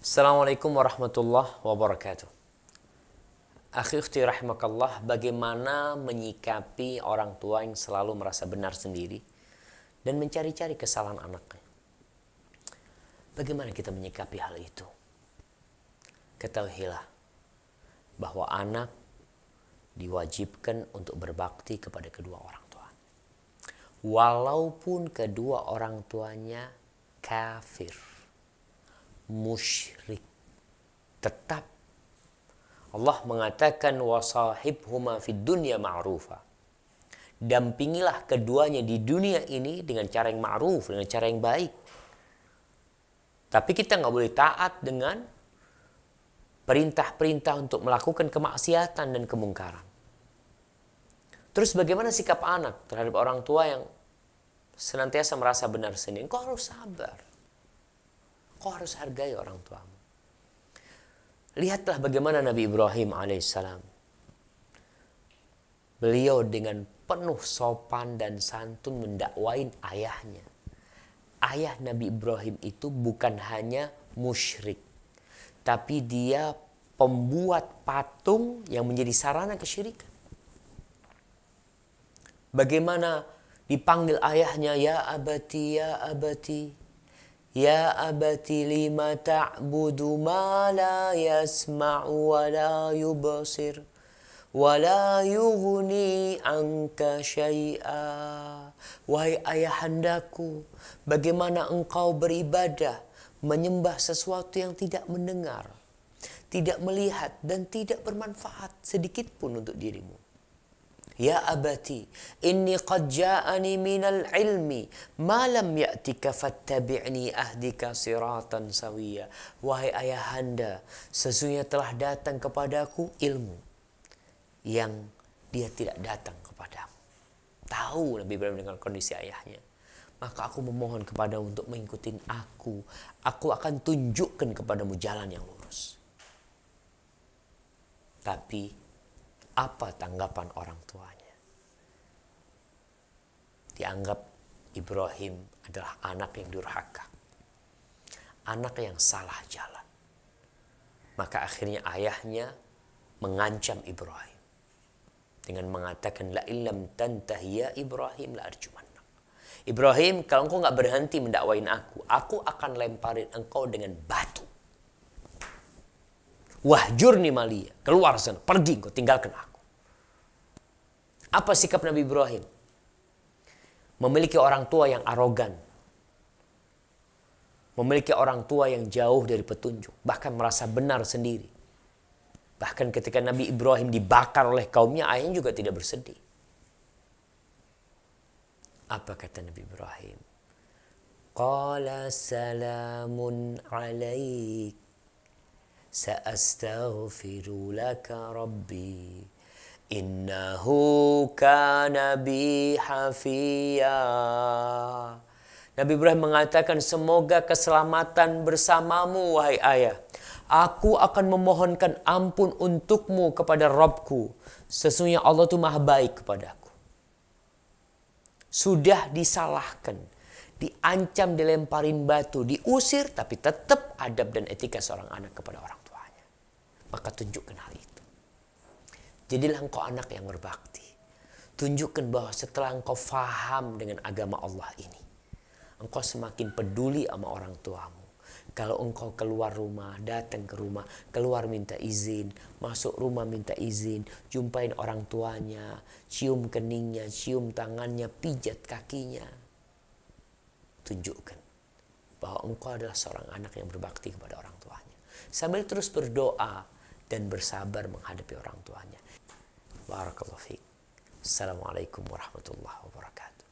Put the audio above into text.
Assalamualaikum warahmatullahi wabarakatuh. Akhi ukhti rahimakallah, bagaimana menyikapi orang tua yang selalu merasa benar sendiri dan mencari-cari kesalahan anaknya? Bagaimana kita menyikapi hal itu? Ketahuilah bahwa anak diwajibkan untuk berbakti kepada kedua orang tua. Walaupun kedua orang tuanya kafir musyrik. Tetap Allah mengatakan wasahibhuma fid dunya ma'rufa. Dampingilah keduanya di dunia ini dengan cara yang ma'ruf, dengan cara yang baik. Tapi kita nggak boleh taat dengan perintah-perintah untuk melakukan kemaksiatan dan kemungkaran. Terus bagaimana sikap anak terhadap orang tua yang senantiasa merasa benar sendiri? Engkau harus sabar. Kau harus hargai orang tuamu. Lihatlah bagaimana Nabi Ibrahim alaihissalam. Beliau dengan penuh sopan dan santun mendakwain ayahnya. Ayah Nabi Ibrahim itu bukan hanya musyrik, tapi dia pembuat patung yang menjadi sarana kesyirikan. Bagaimana dipanggil ayahnya, ya abati, ya abati. Ya abati lima ta'budu ma la yasma'u wa la yubasir wa la yughni anka syai'a Wahai ayahandaku bagaimana engkau beribadah menyembah sesuatu yang tidak mendengar tidak melihat dan tidak bermanfaat sedikit pun untuk dirimu Ya abati, inni qad ja'ani minal ilmi, ma lam ya'tika fattabi'ni ahdika siratan sawiyya. Wahai ayahanda, sesungguhnya telah datang kepadaku ilmu yang dia tidak datang kepadamu. Tahu lebih baik dengan kondisi ayahnya. Maka aku memohon kepada untuk mengikuti aku. Aku akan tunjukkan kepadamu jalan yang lurus. Tapi apa tanggapan orang tuanya. Dianggap Ibrahim adalah anak yang durhaka. Anak yang salah jalan. Maka akhirnya ayahnya mengancam Ibrahim dengan mengatakan la illam tantahi ya Ibrahim la arjuman. Ibrahim kalau engkau nggak berhenti mendakwain aku, aku akan lemparin engkau dengan batu. Wahjurni malia. Keluar sana. Pergi engkau. Tinggalkan aku. Apa sikap Nabi Ibrahim? Memiliki orang tua yang arogan. Memiliki orang tua yang jauh dari petunjuk. Bahkan merasa benar sendiri. Bahkan ketika Nabi Ibrahim dibakar oleh kaumnya, ayahnya juga tidak bersedih. Apa kata Nabi Ibrahim? Qala salamun alaik سأستغفر لك ربي إنه كان بي حفيا Nabi Ibrahim mengatakan, semoga keselamatan bersamamu, wahai ayah. Aku akan memohonkan ampun untukmu kepada Robku. Sesungguhnya Allah itu maha baik kepadaku. Sudah disalahkan. Diancam, dilemparin batu, diusir, tapi tetap adab dan etika seorang anak kepada orang maka tunjukkan hal itu. Jadilah engkau anak yang berbakti. Tunjukkan bahwa setelah engkau faham dengan agama Allah ini, engkau semakin peduli sama orang tuamu. Kalau engkau keluar rumah, datang ke rumah, keluar minta izin, masuk rumah minta izin, jumpain orang tuanya, cium keningnya, cium tangannya, pijat kakinya. Tunjukkan bahwa engkau adalah seorang anak yang berbakti kepada orang tuanya. Sambil terus berdoa, dan bersabar menghadapi orang tuanya. Barakallahu fiik. Assalamualaikum warahmatullahi wabarakatuh.